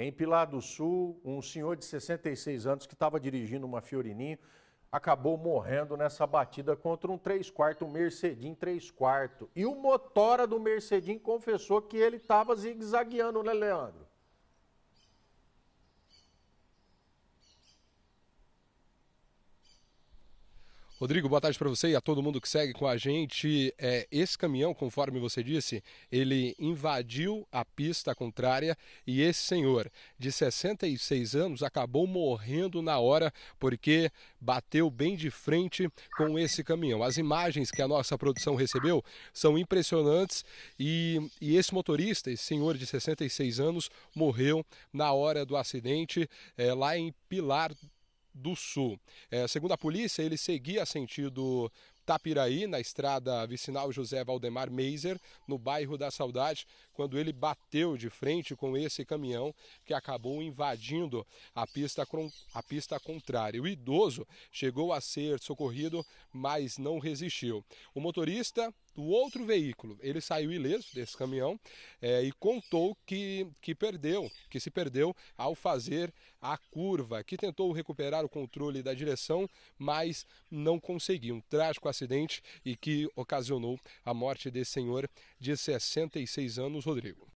Em Pilar do Sul, um senhor de 66 anos que estava dirigindo uma Fiorininho acabou morrendo nessa batida contra um 3 quarto, um Mercedim 3 quarto. E o motora do Mercedim confessou que ele estava zigue-zagueando, né, Leandro? Rodrigo, boa tarde para você e a todo mundo que segue com a gente. É, esse caminhão, conforme você disse, ele invadiu a pista contrária e esse senhor de 66 anos acabou morrendo na hora porque bateu bem de frente com esse caminhão. As imagens que a nossa produção recebeu são impressionantes e, e esse motorista, esse senhor de 66 anos, morreu na hora do acidente é, lá em Pilar do Sul. É, segundo a polícia, ele seguia sentido Tapiraí, na estrada vicinal José Valdemar Meiser, no bairro da Saudade, quando ele bateu de frente com esse caminhão que acabou invadindo a pista, a pista contrária. O idoso chegou a ser socorrido, mas não resistiu. O motorista do outro veículo. Ele saiu ileso desse caminhão é, e contou que, que perdeu, que se perdeu ao fazer a curva, que tentou recuperar o controle da direção, mas não conseguiu. Um trágico acidente e que ocasionou a morte desse senhor de 66 anos, Rodrigo.